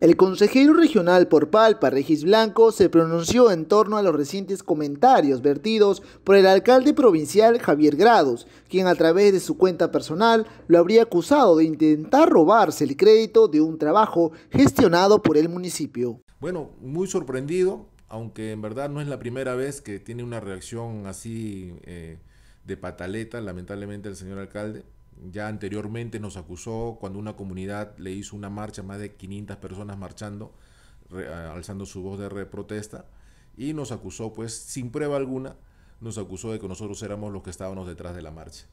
El consejero regional por Palpa, Regis Blanco, se pronunció en torno a los recientes comentarios vertidos por el alcalde provincial Javier Grados, quien a través de su cuenta personal lo habría acusado de intentar robarse el crédito de un trabajo gestionado por el municipio. Bueno, muy sorprendido, aunque en verdad no es la primera vez que tiene una reacción así eh, de pataleta, lamentablemente, el señor alcalde. Ya anteriormente nos acusó cuando una comunidad le hizo una marcha, más de 500 personas marchando, alzando su voz de protesta, y nos acusó, pues sin prueba alguna, nos acusó de que nosotros éramos los que estábamos detrás de la marcha.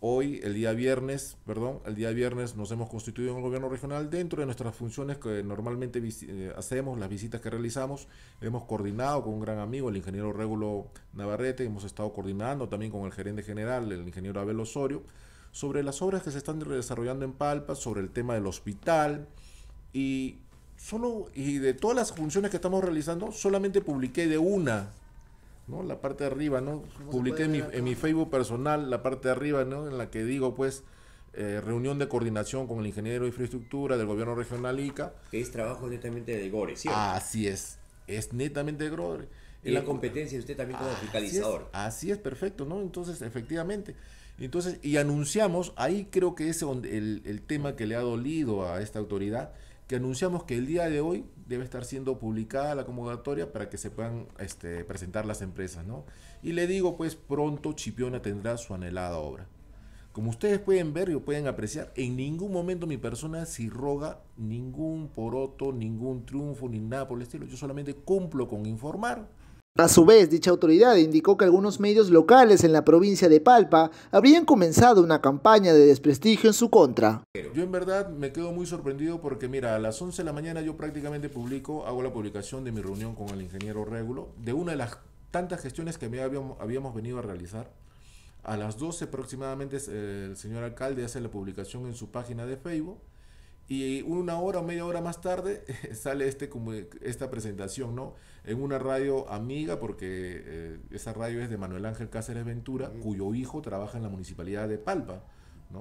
Hoy, el día viernes, perdón, el día viernes nos hemos constituido en el gobierno regional dentro de nuestras funciones que normalmente eh, hacemos, las visitas que realizamos. Hemos coordinado con un gran amigo, el ingeniero Régulo Navarrete, hemos estado coordinando también con el gerente general, el ingeniero Abel Osorio sobre las obras que se están desarrollando en Palpa, sobre el tema del hospital y solo y de todas las funciones que estamos realizando, solamente publiqué de una, ¿no? La parte de arriba, ¿no? Publiqué en mi, en Facebook personal la parte de arriba, ¿no? En la que digo, pues, eh, reunión de coordinación con el ingeniero de infraestructura del gobierno regional ICA. es trabajo netamente de Gore, ¿sí? Así es, es netamente de Gore. En la eh, competencia, usted también como fiscalizador. así es, perfecto, ¿no? Entonces, efectivamente. Entonces, y anunciamos, ahí creo que es el, el tema que le ha dolido a esta autoridad, que anunciamos que el día de hoy debe estar siendo publicada la convocatoria para que se puedan este, presentar las empresas, ¿no? Y le digo, pues pronto Chipiona tendrá su anhelada obra. Como ustedes pueden ver y pueden apreciar, en ningún momento mi persona si roga ningún poroto, ningún triunfo, ni nada por el estilo. Yo solamente cumplo con informar a su vez, dicha autoridad indicó que algunos medios locales en la provincia de Palpa habrían comenzado una campaña de desprestigio en su contra. Yo en verdad me quedo muy sorprendido porque mira, a las 11 de la mañana yo prácticamente publico, hago la publicación de mi reunión con el ingeniero Régulo, de una de las tantas gestiones que habíamos, habíamos venido a realizar. A las 12 aproximadamente eh, el señor alcalde hace la publicación en su página de Facebook y una hora o media hora más tarde sale este, como e, esta presentación, ¿no? En una radio amiga, porque eh, esa radio es de Manuel Ángel Cáceres Ventura, cuyo hijo trabaja en la municipalidad de Palpa.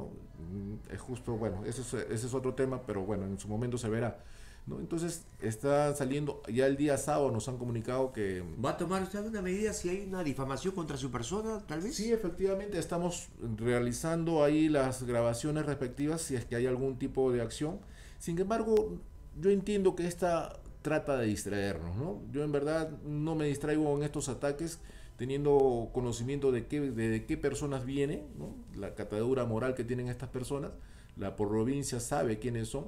Mm, es justo, bueno, ese es otro tema, pero bueno, en su momento se verá. ¿no? Entonces, está saliendo, ya el día sábado nos han comunicado que... ¿Va a tomar usted una medida si hay una difamación contra su persona, tal vez? Sí, efectivamente, estamos realizando ahí las grabaciones respectivas si es que hay algún tipo de acción. Sin embargo, yo entiendo que esta trata de distraernos, ¿no? Yo en verdad no me distraigo en estos ataques teniendo conocimiento de qué, de, qué personas viene, la catadura moral que tienen estas personas, la provincia sabe quiénes son.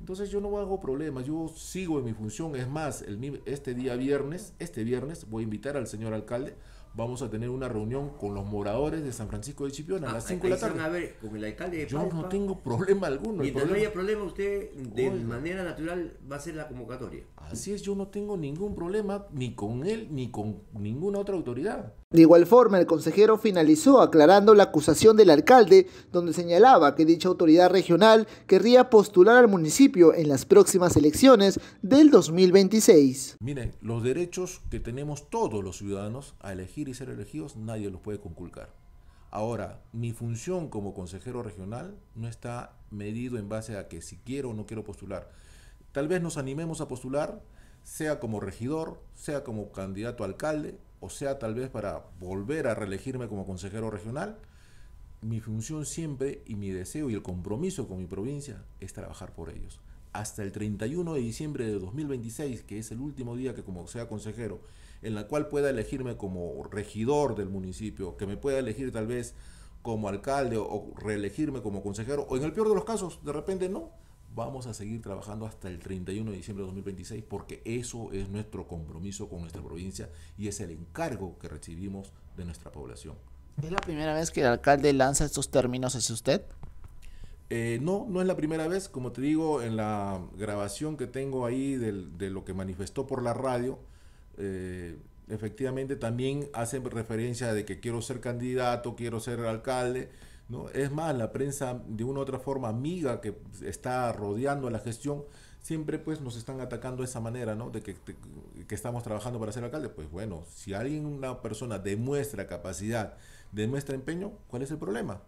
Entonces yo no hago problemas, yo sigo en mi función. Es más, el, este día viernes, este viernes, voy a invitar al señor alcalde vamos a tener una reunión con los moradores de San Francisco de Chipiona a ah, las 5 de la tarde. Yo no tengo problema alguno. Y haya problema, usted de manera natural va a ser la convocatoria. Así es, yo no tengo ningún problema ni con él ni con ninguna otra autoridad. De igual forma, el consejero finalizó aclarando la acusación del alcalde, donde señalaba que dicha autoridad regional querría postular al municipio en las próximas elecciones del 2026. Miren, los derechos que tenemos todos los ciudadanos a elegir y ser elegidos, nadie los puede conculcar. Ahora, mi función como consejero regional no está medido en base a que si quiero o no quiero postular. Tal vez nos animemos a postular, sea como regidor, sea como candidato a alcalde, o sea tal vez para volver a reelegirme como consejero regional, mi función siempre y mi deseo y el compromiso con mi provincia es trabajar por ellos. Hasta el 31 de diciembre de 2026, que es el último día que como sea consejero, en la cual pueda elegirme como regidor del municipio, que me pueda elegir tal vez como alcalde o reelegirme como consejero, o en el peor de los casos, de repente no, Vamos a seguir trabajando hasta el 31 de diciembre de 2026 porque eso es nuestro compromiso con nuestra provincia y es el encargo que recibimos de nuestra población. ¿Es la primera vez que el alcalde lanza estos términos hacia usted? Eh, no, no es la primera vez. Como te digo, en la grabación que tengo ahí de lo que manifestó por la radio, eh, efectivamente también hacen referencia de que quiero ser candidato, quiero ser alcalde ¿no? Es más, la prensa de una u otra forma amiga que está rodeando a la gestión, siempre pues nos están atacando de esa manera, ¿no? De que, que estamos trabajando para ser alcalde. Pues bueno, si alguien, una persona demuestra capacidad, demuestra empeño, ¿cuál es el problema?